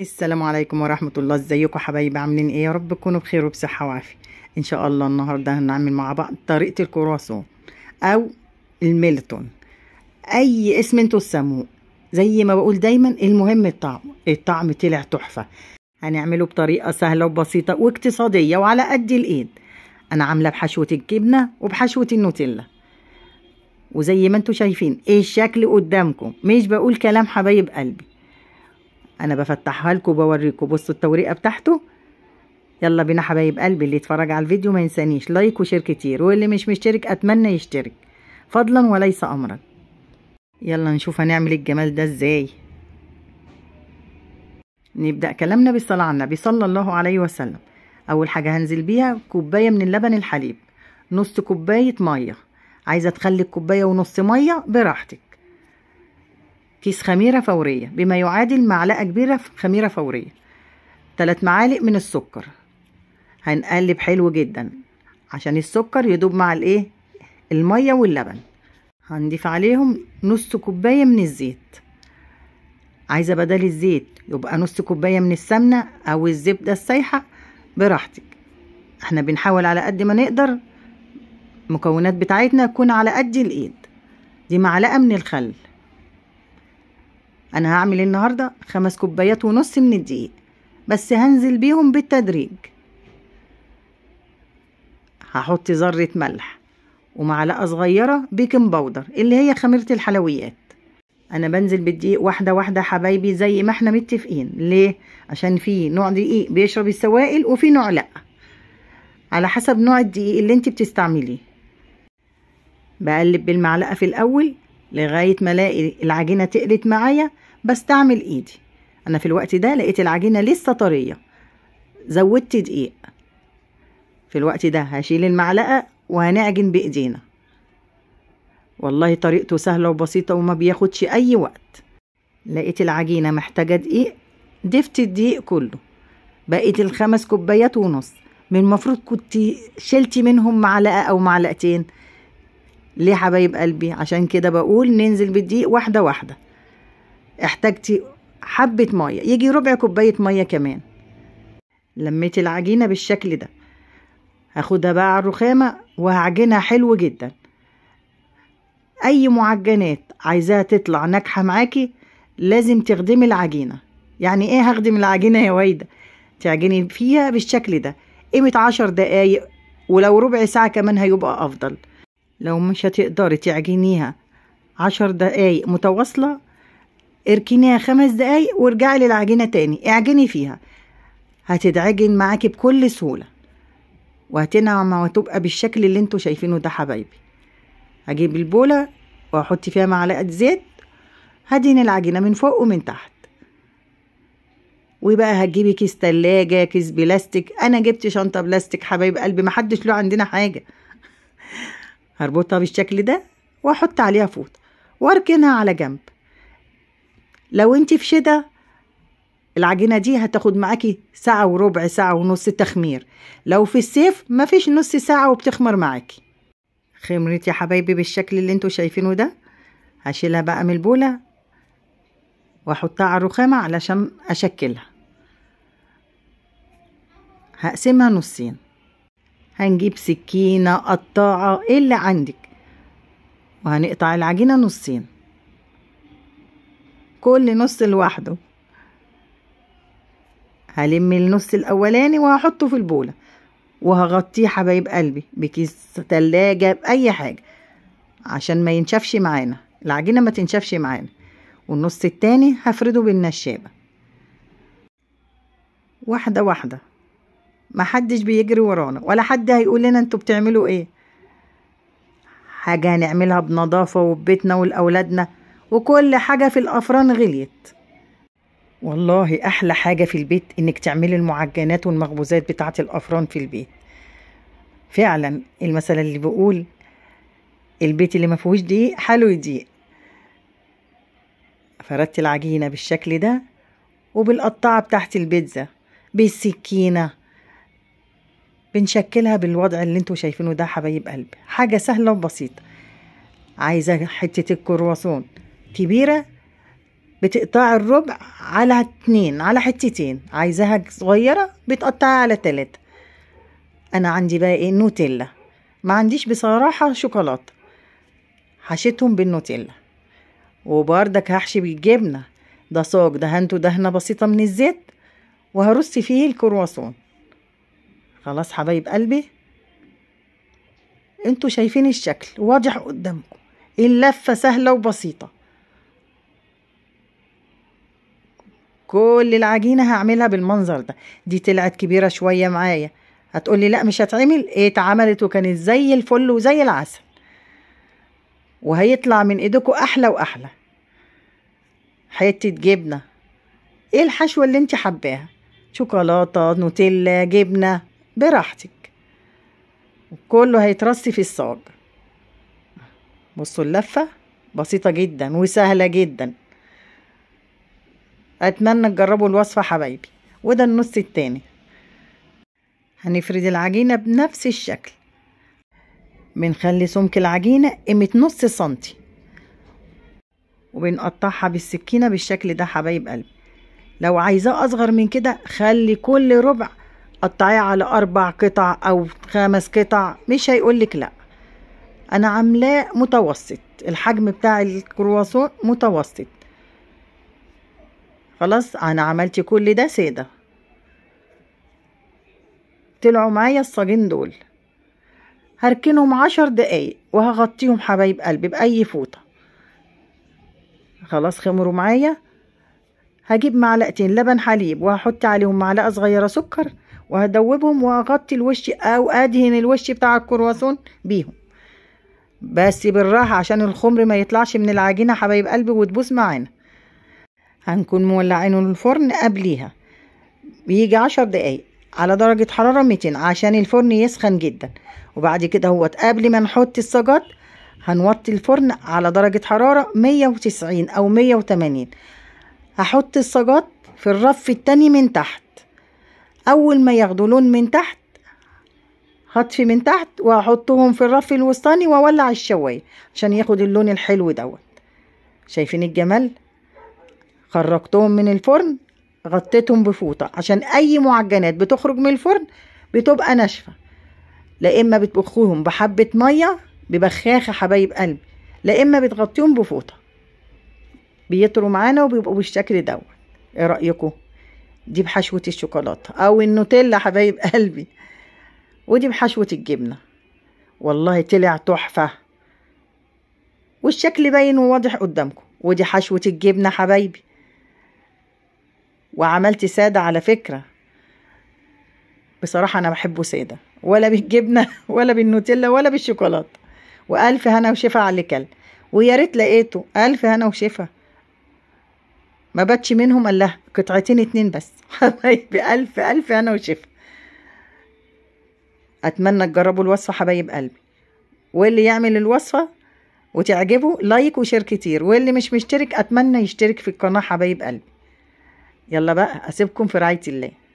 السلام عليكم ورحمة الله ازيكم حبايبي عاملين ايه يا رب تكونوا بخير وبصحة وعافية ان شاء الله النهاردة هنعمل مع بعض طريقة الكرواسون او الميلتون اي اسم انتوا تسموه زي ما بقول دايما المهم الطعم الطعم طلع تحفة هنعمله بطريقة سهلة وبسيطة واقتصادية وعلى قد الايد انا عاملة بحشوة الجبنة وبحشوة النوتيلا وزي ما انتوا شايفين ايه الشكل قدامكم مش بقول كلام حبايب قلبي انا بفتحها لكم وبوريكم بصوا التوريقه بتاعته يلا بينا حبايب قلبي اللي يتفرج على الفيديو ما ينسانيش لايك وشير كتير واللي مش مشترك اتمنى يشترك فضلا وليس امرا يلا نشوف هنعمل الجمال ده ازاي نبدا كلامنا بالصلاه على النبي صلى الله عليه وسلم اول حاجه هنزل بيها كوبايه من اللبن الحليب نص كوبايه ميه عايزه تخلي الكوبايه ونص ميه براحتك كيس خميرة فورية بما يعادل معلقة كبيرة خميرة فورية ثلاث معالق من السكر هنقلب حلو جدا عشان السكر يدوب مع الايه المية واللبن هنضيف عليهم نص كوباية من الزيت عايزة بدل الزيت يبقى نص كوباية من السمنة او الزبدة السايحة براحتك احنا بنحاول على قد ما نقدر المكونات بتاعتنا تكون على قد الايد دي معلقة من الخل انا هعمل النهارده خمس كوبايات ونص من الدقيق بس هنزل بيهم بالتدريج هحط ذره ملح ومعلقه صغيره بيكنج باودر اللي هي خميره الحلويات انا بنزل بالدقيق واحده واحده حبايبي زي ما احنا متفقين ليه عشان في نوع دقيق بيشرب السوائل وفي نوع لا على حسب نوع الدقيق اللي انت بتستعمليه بقلب بالمعلقه في الاول لغاية ما الاقي العجينة تقلت معايا بستعمل ايدي انا في الوقت ده لقيت العجينة لسه طرية زودت دقيق في الوقت ده هشيل المعلقة وهنعجن بايدينا والله طريقته سهلة وبسيطة وما بياخدش اي وقت لقيت العجينة محتاجة دقيق ضفت الدقيق كله بقيت الخمس كوبايات ونص من المفروض كنت شلتي منهم معلقة او معلقتين ليه حبايب قلبي عشان كده بقول ننزل بالدقيق واحدة واحدة احتاجتي حبة مية يجي ربع كوباية مية كمان لميت العجينة بالشكل ده هاخدها بقى على الرخامة وهعجنها حلو جدا أي معجنات عايزاها تطلع ناجحة معاكي لازم تخدمي العجينة يعني ايه هخدم العجينة يا وايدة تعجني فيها بالشكل ده قيمة عشر دقايق ولو ربع ساعة كمان هيبقى أفضل لو مش هتقدري تعجنيها عشر دقايق متواصلة اركنيها خمس دقايق وارجعي للعجينة تاني اعجني فيها هتتعجن معاكي بكل سهولة وهتنعم وتبقى بالشكل اللي انتوا شايفينه ده حبايبي هجيب البولة واحط فيها معلقة زيت هدين العجينة من فوق ومن تحت وبقى هتجيبي كيس تلاجة كيس بلاستيك انا جبت شنطة بلاستيك حبايب قلبي محدش له عندنا حاجة هربطها بالشكل ده واحط عليها فوط واركنها على جنب لو انت في شده العجينه دي هتاخد معاكي ساعه وربع ساعه ونص تخمير لو في الصيف مفيش نص ساعه وبتخمر معاكي خمرت يا حبايبي بالشكل اللي انتوا شايفينه ده هشيلها بقى من البوله واحطها على الرخامه علشان اشكلها هقسمها نصين هنجيب سكينة قطاعة إيه اللي عندك وهنقطع العجينة نصين كل نص لوحده هلم النص الاولاني وهحطه في البولة وهغطيه حبايب قلبي بكيس تلاجة بأي حاجة عشان ما ينشفش معانا العجينة ما تنشفش معانا والنص التاني هفرده بالنشابة واحدة واحدة ما حدش بيجري ورانا ولا حد هيقول لنا انتوا بتعملوا ايه حاجة هنعملها بنظافة وببيتنا ولأولادنا وكل حاجة في الأفران غليت والله أحلى حاجة في البيت إنك تعملي المعجنات والمخبوزات بتاعة الأفران في البيت فعلا المثل اللي بيقول البيت اللي ما فيهوش دقيق حلو يضيق فردت العجينة بالشكل ده وبالقطاعة بتاعت البيتزا بالسكينة بنشكلها بالوضع اللي انتوا شايفينه ده حبايب قلبي حاجة سهلة وبسيطة عايزة حتة الكرواسون كبيرة بتقطع الربع على اتنين على حتتين عايزاها صغيرة بتقطعها على تلاتة انا عندي بقى ايه نوتيلا ما عنديش بصراحة شوكولاتة حشيتهم بالنوتيلا وبردك هحشي بالجبنة ده صاج دهنته دهنة بسيطة من الزيت وهرص فيه الكرواسون خلاص حبايب قلبي انتوا شايفين الشكل واضح قدامكم اللفة سهلة وبسيطة كل العجينة هعملها بالمنظر ده دي طلعت كبيرة شوية معايا هتقولي لا مش هتعمل ايه اتعملت وكانت زي الفل وزي العسل وهيطلع من ايدكوا احلى واحلى حتة جبنة ايه الحشوة اللي انت حباها شوكولاتة نوتيلا جبنة براحتك كله هيترصي في الصاج بصوا اللفة بسيطة جدا وسهلة جدا أتمنى تجربوا الوصفة حبايبي وده النص التاني هنفرد العجينة بنفس الشكل بنخلي سمك العجينة قيمة نص سنتي وبنقطعها بالسكينة بالشكل ده حبايب قلبي لو عايزاه أصغر من كده خلي كل ربع قطعيه على أربع قطع أو خمس قطع مش هيقولك لأ أنا عاملاه متوسط الحجم بتاع الكرواسون متوسط خلاص أنا عملت كل ده سادة طلعوا معايا الصاجين دول هركنهم عشر دقايق وهغطيهم حبايب قلبي بأي فوطة خلاص خمروا معايا هجيب معلقتين لبن حليب وهحط عليهم معلقة صغيرة سكر وهدوبهم وأغطي الوش أو أدهن الوش بتاع الكرواسون بيهم بس بالراحة عشان الخمر ما يطلعش من العجينة حبايب قلبي وتبوس معانا هنكون مولعينه الفرن قبليها بيجي عشر دقايق على درجة حرارة ميتين عشان الفرن يسخن جدا وبعد كده هو قبل ما نحط السجاد هنوطي الفرن على درجة حرارة مية وتسعين أو مية وتمانين هحط السجاد في الرف التاني من تحت اول ما يغدلون من تحت هطفي من تحت وهحطهم في الرف الوسطاني واولع الشوايه عشان ياخد اللون الحلو دوت شايفين الجمال خرجتهم من الفرن غطيتهم بفوطه عشان اي معجنات بتخرج من الفرن بتبقى ناشفه لا اما بتبخوهم بحبه ميه ببخاخه حبايب قلبي لا اما بتغطيهم بفوطه بيطروا معانا وبيبقوا بالشكل دوت ايه رايكم دي بحشوة الشوكولاتة أو النوتيلا حبايب قلبي ودي بحشوة الجبنة والله طلع تحفة والشكل باين وواضح قدامكم ودي حشوة الجبنة حبايبي وعملت سادة على فكرة بصراحة أنا بحبه سادة ولا بالجبنة ولا بالنوتيلا ولا بالشوكولاتة وألف هنا وشفا على الكل ويا ريت لقيته ألف هنا وشفا ما باتش منهم قال لها قطعتين اتنين بس حبايبي ألف ألف أنا وشفا أتمنى تجربوا الوصفة حبايب قلبي واللي يعمل الوصفة وتعجبه لايك وشير كتير واللي مش مشترك أتمنى يشترك في القناة حبايب قلبي يلا بقى أسيبكم في رعاية الله